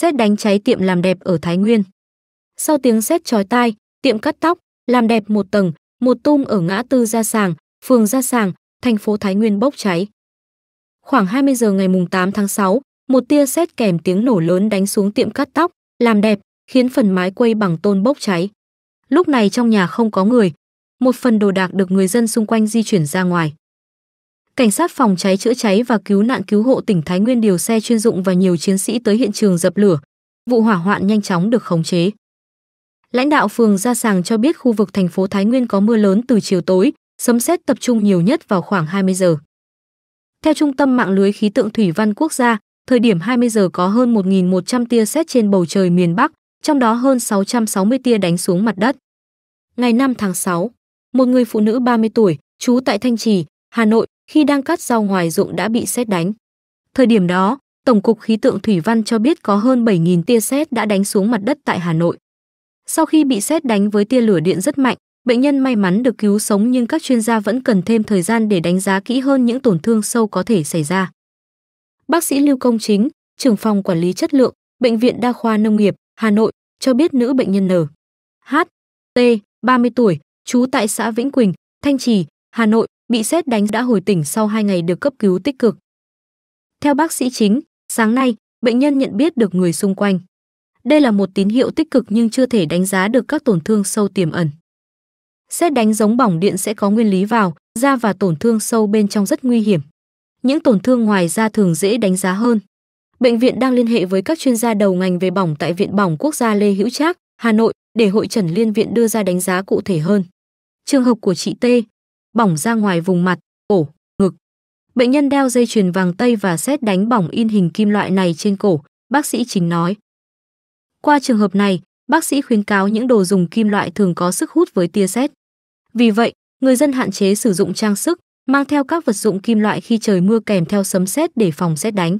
xét đánh cháy tiệm làm đẹp ở Thái Nguyên. Sau tiếng xét chói tai, tiệm cắt tóc, làm đẹp một tầng, một tung ở ngã tư Gia Sàng, phường Gia Sàng, thành phố Thái Nguyên bốc cháy. Khoảng 20 giờ ngày 8 tháng 6, một tia xét kèm tiếng nổ lớn đánh xuống tiệm cắt tóc, làm đẹp, khiến phần mái quây bằng tôn bốc cháy. Lúc này trong nhà không có người, một phần đồ đạc được người dân xung quanh di chuyển ra ngoài. Cảnh sát phòng cháy chữa cháy và cứu nạn cứu hộ tỉnh Thái Nguyên điều xe chuyên dụng và nhiều chiến sĩ tới hiện trường dập lửa. Vụ hỏa hoạn nhanh chóng được khống chế. Lãnh đạo phường Gia Sàng cho biết khu vực thành phố Thái Nguyên có mưa lớn từ chiều tối, sấm sét tập trung nhiều nhất vào khoảng 20 giờ. Theo Trung tâm Mạng lưới Khí tượng Thủy văn Quốc gia, thời điểm 20 giờ có hơn 1.100 tia sét trên bầu trời miền Bắc, trong đó hơn 660 tia đánh xuống mặt đất. Ngày 5 tháng 6, một người phụ nữ 30 tuổi, trú tại Thanh Trì, Hà Nội, khi đang cắt rau ngoài ruộng đã bị xét đánh. Thời điểm đó, Tổng cục Khí tượng Thủy văn cho biết có hơn 7.000 tia xét đã đánh xuống mặt đất tại Hà Nội. Sau khi bị xét đánh với tia lửa điện rất mạnh, bệnh nhân may mắn được cứu sống nhưng các chuyên gia vẫn cần thêm thời gian để đánh giá kỹ hơn những tổn thương sâu có thể xảy ra. Bác sĩ Lưu Công Chính, trưởng phòng quản lý chất lượng, Bệnh viện Đa khoa Nông nghiệp, Hà Nội, cho biết nữ bệnh nhân N. H. T. 30 tuổi, trú tại xã Vĩnh Quỳnh, Thanh Trì, Hà Nội, bị xét đánh đã hồi tỉnh sau 2 ngày được cấp cứu tích cực. Theo bác sĩ chính, sáng nay, bệnh nhân nhận biết được người xung quanh. Đây là một tín hiệu tích cực nhưng chưa thể đánh giá được các tổn thương sâu tiềm ẩn. Xét đánh giống bỏng điện sẽ có nguyên lý vào, da và tổn thương sâu bên trong rất nguy hiểm. Những tổn thương ngoài da thường dễ đánh giá hơn. Bệnh viện đang liên hệ với các chuyên gia đầu ngành về bỏng tại Viện Bỏng Quốc gia Lê Hữu Trác, Hà Nội để hội trần liên viện đưa ra đánh giá cụ thể hơn. Trường hợp của chị T, bỏng ra ngoài vùng mặt, cổ, ngực. Bệnh nhân đeo dây chuyền vàng tây và xét đánh bỏng in hình kim loại này trên cổ, bác sĩ trình nói. Qua trường hợp này, bác sĩ khuyến cáo những đồ dùng kim loại thường có sức hút với tia sét. Vì vậy, người dân hạn chế sử dụng trang sức, mang theo các vật dụng kim loại khi trời mưa kèm theo sấm sét để phòng sét đánh.